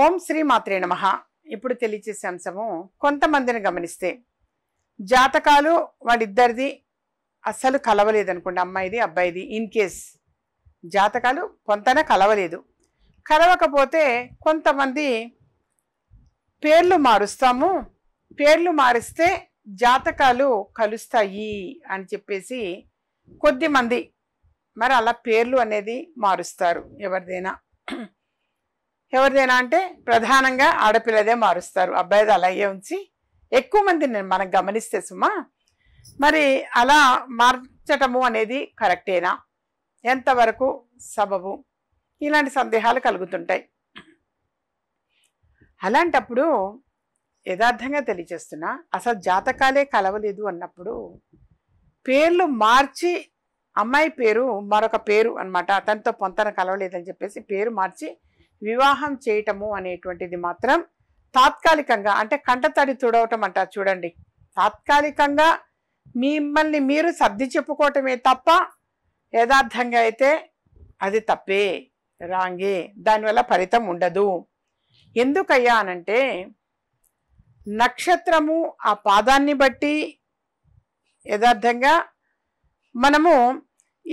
ఓం శ్రీ మాత్రే నమ ఇప్పుడు తెలియచేసే అంశము కొంతమందిని గమనిస్తే జాతకాలు వాడిద్దరిది అస్సలు కలవలేదనుకోండి అమ్మాయిది అబ్బాయిది ఇన్ కేస్ జాతకాలు కొంతనే కలవలేదు కలవకపోతే కొంతమంది పేర్లు మారుస్తాము పేర్లు మారిస్తే జాతకాలు కలుస్తాయి అని చెప్పేసి కొద్దిమంది మరి అలా పేర్లు అనేది మారుస్తారు ఎవరిదైనా ఎవరిదైనా అంటే ప్రధానంగా ఆడపిల్లదే మారుస్తారు అబ్బాయిది అలాగే ఉంచి ఎక్కువ మంది నేను మనం గమనిస్తే సుమా మరి అలా మార్చటము అనేది కరెక్టేనా ఎంతవరకు సబబు ఇలాంటి సందేహాలు కలుగుతుంటాయి అలాంటప్పుడు యథార్థంగా తెలియజేస్తున్నా అసలు జాతకాలే కలవలేదు అన్నప్పుడు పేర్లు మార్చి అమ్మాయి పేరు మరొక పేరు అనమాట అతనితో పొంతన కలవలేదని చెప్పేసి పేరు మార్చి వివాహం చేయటము అనేటువంటిది మాత్రం తాత్కాలికంగా అంటే కంటతడి తుడవటం అంట చూడండి తాత్కాలికంగా మిమ్మల్ని మీరు సర్ది చెప్పుకోవటమే తప్ప యథార్థంగా అయితే అది తప్పే రాంగే దానివల్ల ఫలితం ఉండదు ఎందుకయ్యా అనంటే నక్షత్రము ఆ పాదాన్ని బట్టి యథార్థంగా మనము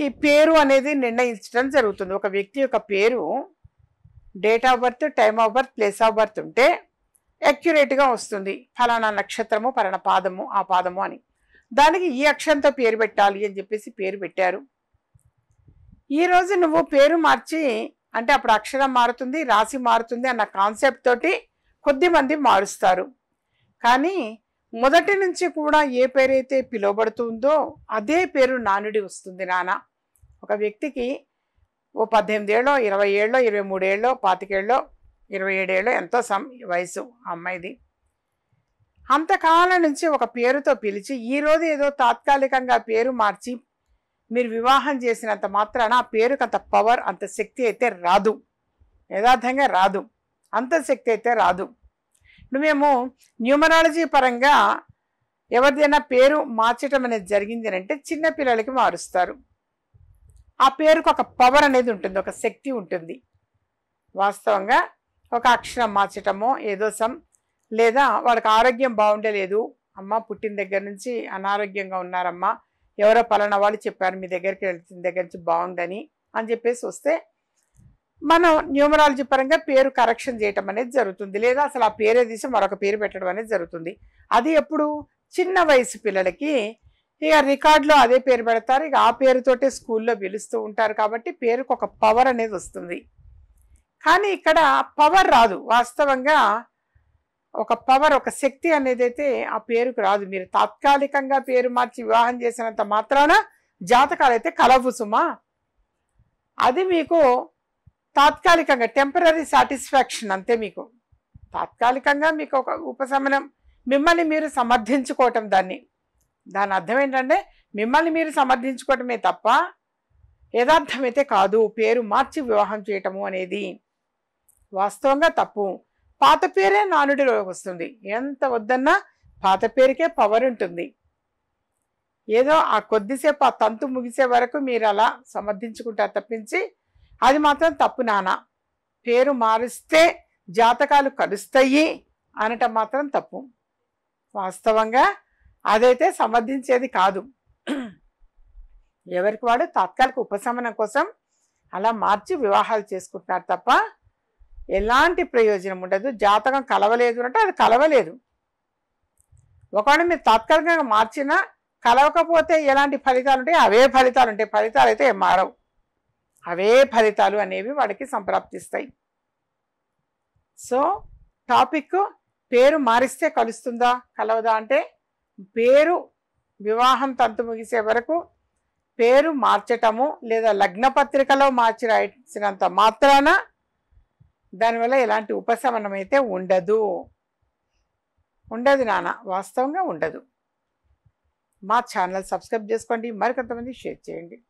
ఈ పేరు అనేది నిర్ణయించడం జరుగుతుంది ఒక వ్యక్తి యొక్క పేరు date of birth time of birth place of birth ఉంటే అక్యురేట్గా వస్తుంది ఫలానా నక్షత్రము ఫలానా పాదము ఆ పాదము అని దానికి ఈ అక్షరంతో పేరు పెట్టాలి అని చెప్పేసి పేరు పెట్టారు ఈరోజు నువ్వు పేరు మార్చి అంటే అప్పుడు అక్షరం మారుతుంది రాశి మారుతుంది అన్న కాన్సెప్ట్ తోటి కొద్దిమంది మారుస్తారు కానీ మొదటి నుంచి కూడా ఏ పేరైతే పిలువబడుతుందో అదే పేరు నానుడి వస్తుంది నాన్న ఒక వ్యక్తికి ఓ పద్దెనిమిది ఏళ్ళో ఇరవై ఏళ్ళో ఇరవై మూడేళ్ళో పాతికేళ్ళో ఇరవై ఏడేళ్ళు ఎంతో సం వయసు అమ్మాయిది అంతకాలం నుంచి ఒక పేరుతో పిలిచి ఈరోజు ఏదో తాత్కాలికంగా పేరు మార్చి మీరు వివాహం చేసినంత మాత్రాన ఆ పేరుకి అంత పవర్ అంత శక్తి అయితే రాదు యథార్థంగా రాదు అంత శక్తి అయితే రాదు మేము న్యూమరాలజీ పరంగా ఎవరిదైనా పేరు మార్చడం అనేది జరిగింది అంటే చిన్నపిల్లలకి మారుస్తారు ఆ పేరుకు ఒక పవర్ అనేది ఉంటుంది ఒక శక్తి ఉంటుంది వాస్తవంగా ఒక అక్షరం మార్చటమో ఏదో సం లేదా వాళ్ళకి ఆరోగ్యం బాగుండలేదు అమ్మ పుట్టిన దగ్గర నుంచి అనారోగ్యంగా ఉన్నారమ్మా ఎవరో పలానా వాళ్ళు చెప్పారు మీ దగ్గరికి వెళ్తున్న దగ్గర నుంచి బాగుందని అని చెప్పేసి వస్తే మనం న్యూమరాలజీ పరంగా పేరు కరెక్షన్ చేయటం అనేది జరుగుతుంది లేదా అసలు ఆ పేరే తీసి మరొక పేరు పెట్టడం అనేది జరుగుతుంది అది ఎప్పుడు చిన్న వయసు పిల్లలకి ఇక రికార్డులో అదే పేరు పెడతారు ఇక ఆ పేరుతోటే స్కూల్లో పిలుస్తూ ఉంటారు కాబట్టి పేరుకు ఒక పవర్ అనేది వస్తుంది కానీ ఇక్కడ పవర్ రాదు వాస్తవంగా ఒక పవర్ ఒక శక్తి అనేది అయితే ఆ పేరుకు రాదు మీరు తాత్కాలికంగా పేరు మార్చి వివాహం చేసినంత మాత్రాన జాతకాలు అయితే కలవు సుమా అది మీకు తాత్కాలికంగా టెంపరీ సాటిస్ఫాక్షన్ అంతే మీకు తాత్కాలికంగా మీకు ఒక ఉపశమనం మిమ్మల్ని మీరు సమర్థించుకోవటం దాన్ని దాని అర్థం ఏంటంటే మిమ్మల్ని మీరు సమర్థించుకోవటమే తప్ప యథార్థమైతే కాదు పేరు మార్చి వివాహం చేయటము అనేది వాస్తవంగా తప్పు పాత పేరే నానుడిలోకి వస్తుంది ఎంత వద్దన్నా పాత పేరుకే పవర్ ఉంటుంది ఏదో ఆ కొద్దిసేపు ఆ తంతు ముగిసే వరకు మీరు అలా సమర్థించుకుంటారు తప్పించి అది మాత్రం తప్పు నానా పేరు మారిస్తే జాతకాలు కలుస్తాయి అనటం మాత్రం తప్పు వాస్తవంగా అదైతే సమర్థించేది కాదు ఎవరికి వాడు తాత్కాలిక ఉపశమనం కోసం అలా మార్చి వివాహాలు చేసుకుంటున్నారు తప్ప ఎలాంటి ప్రయోజనం ఉండదు జాతకం కలవలేదు అంటే అది కలవలేదు ఒకవేళ మీరు తాత్కాలికంగా మార్చినా కలవకపోతే ఎలాంటి ఫలితాలు ఉంటాయి అవే ఫలితాలు ఉంటాయి ఫలితాలు అయితే మారవు అవే ఫలితాలు అనేవి వాడికి సంప్రాప్తిస్తాయి సో టాపిక్ పేరు మారిస్తే కలుస్తుందా కలవదా అంటే పేరు వివాహం తంతు ముగిసే వరకు పేరు మార్చటము లేదా లగ్నపత్రికలో మార్చి రాయించినంత మాత్రాన దానివల్ల ఎలాంటి ఉపశమనం అయితే ఉండదు ఉండదు నాన్న వాస్తవంగా ఉండదు మా ఛానల్ సబ్స్క్రైబ్ చేసుకోండి మరికొంతమంది షేర్ చేయండి